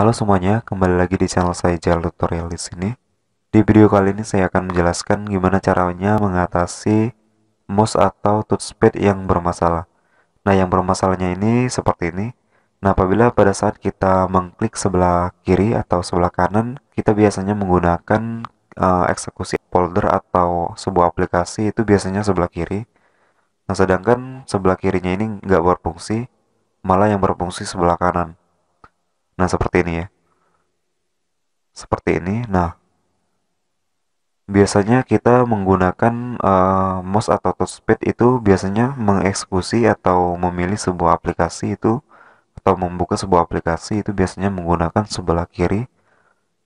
Halo semuanya, kembali lagi di channel saya Jal Tutorial di sini. Di video kali ini saya akan menjelaskan gimana caranya mengatasi mouse atau touchpad yang bermasalah. Nah, yang bermasalahnya ini seperti ini. Nah, apabila pada saat kita mengklik sebelah kiri atau sebelah kanan, kita biasanya menggunakan uh, eksekusi folder atau sebuah aplikasi itu biasanya sebelah kiri. Nah, sedangkan sebelah kirinya ini nggak berfungsi, malah yang berfungsi sebelah kanan. Nah, seperti ini ya. Seperti ini. Nah, biasanya kita menggunakan uh, mouse atau touchpad itu biasanya mengeksekusi atau memilih sebuah aplikasi itu atau membuka sebuah aplikasi itu biasanya menggunakan sebelah kiri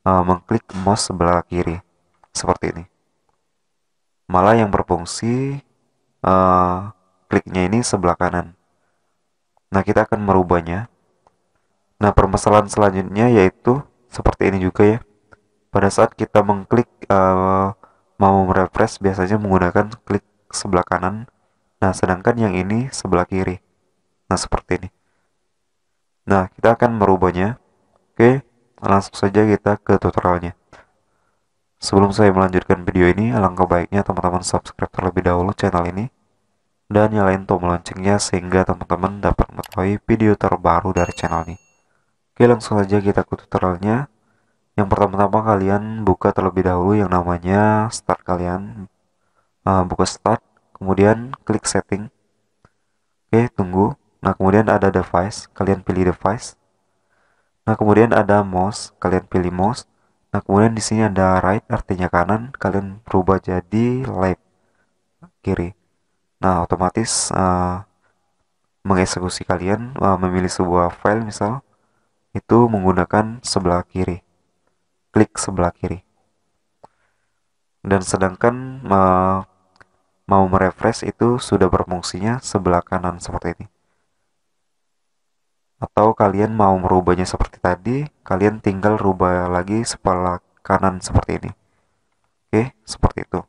uh, mengklik mouse sebelah kiri seperti ini malah yang berfungsi uh, kliknya ini sebelah kanan nah kita akan merubahnya Nah, permasalahan selanjutnya yaitu seperti ini juga ya. Pada saat kita mengklik uh, mau merefresh biasanya menggunakan klik sebelah kanan. Nah, sedangkan yang ini sebelah kiri. Nah, seperti ini. Nah, kita akan merubahnya. Oke, langsung saja kita ke tutorialnya. Sebelum saya melanjutkan video ini, alangkah baiknya teman-teman subscribe terlebih dahulu channel ini dan nyalain tombol loncengnya sehingga teman-teman dapat mengetahui video terbaru dari channel ini. Oke langsung aja kita ke tutorialnya Yang pertama-tama kalian buka terlebih dahulu yang namanya start kalian uh, Buka start kemudian klik setting Oke tunggu Nah kemudian ada device kalian pilih device Nah kemudian ada mouse kalian pilih mouse Nah kemudian di sini ada right artinya kanan kalian berubah jadi left kiri Nah otomatis uh, mengeksekusi kalian uh, memilih sebuah file misal itu menggunakan sebelah kiri. Klik sebelah kiri. Dan sedangkan mau merefresh itu sudah berfungsinya sebelah kanan seperti ini. Atau kalian mau merubahnya seperti tadi, kalian tinggal rubah lagi sebelah kanan seperti ini. Oke, seperti itu.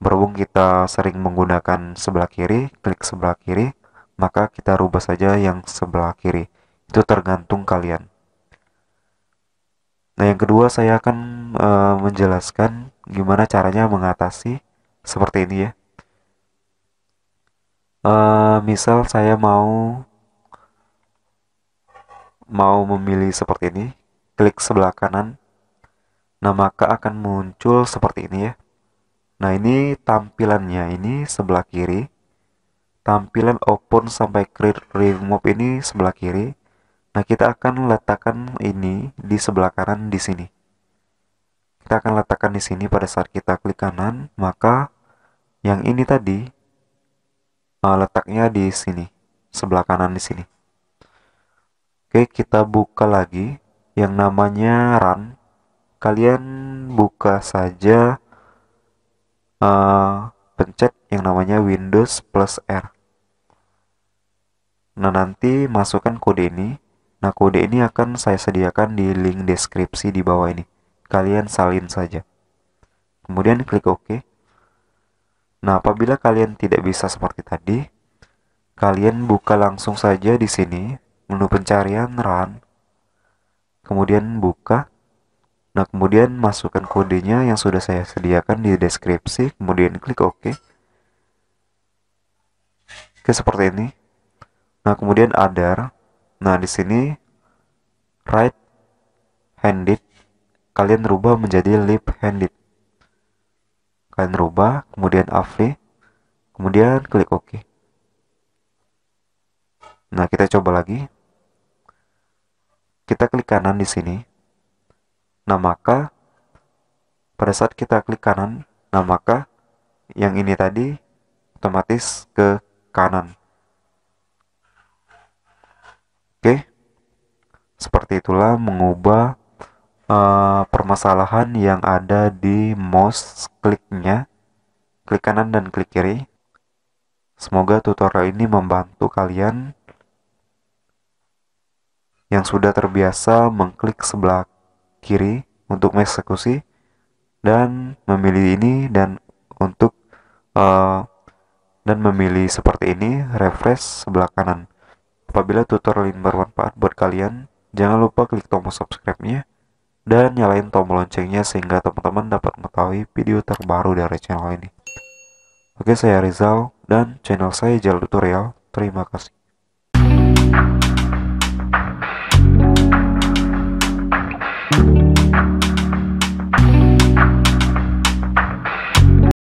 Berhubung kita sering menggunakan sebelah kiri, klik sebelah kiri, maka kita rubah saja yang sebelah kiri. Itu tergantung kalian. Nah, yang kedua saya akan e, menjelaskan gimana caranya mengatasi seperti ini ya. E, misal saya mau mau memilih seperti ini, klik sebelah kanan. Nah, maka akan muncul seperti ini ya. Nah, ini tampilannya ini sebelah kiri. Tampilan open sampai create remove ini sebelah kiri. Nah, kita akan letakkan ini di sebelah kanan di sini. Kita akan letakkan di sini pada saat kita klik kanan, maka yang ini tadi uh, letaknya di sini, sebelah kanan di sini. Oke, kita buka lagi yang namanya run. Kalian buka saja uh, pencet yang namanya Windows plus R. Nah, nanti masukkan kode ini Nah, kode ini akan saya sediakan di link deskripsi di bawah ini. Kalian salin saja. Kemudian klik OK. Nah, apabila kalian tidak bisa seperti tadi, kalian buka langsung saja di sini menu pencarian run. Kemudian buka. Nah, kemudian masukkan kodenya yang sudah saya sediakan di deskripsi, kemudian klik OK. Oke, seperti ini. Nah, kemudian ada. Nah, di sini right handed kalian rubah menjadi left handed. Kalian rubah, kemudian apply kemudian klik OK. Nah, kita coba lagi. Kita klik kanan di sini. Nah, maka pada saat kita klik kanan, nah maka yang ini tadi otomatis ke kanan. Oke, seperti itulah mengubah uh, permasalahan yang ada di mouse kliknya, klik kanan dan klik kiri. Semoga tutorial ini membantu kalian yang sudah terbiasa mengklik sebelah kiri untuk mengeksekusi dan memilih ini dan untuk uh, dan memilih seperti ini refresh sebelah kanan. Apabila tutorial ini bermanfaat buat kalian, jangan lupa klik tombol subscribe-nya dan nyalain tombol loncengnya sehingga teman-teman dapat mengetahui video terbaru dari channel ini. Oke, saya Rizal dan channel saya Jalur Tutorial. Terima kasih.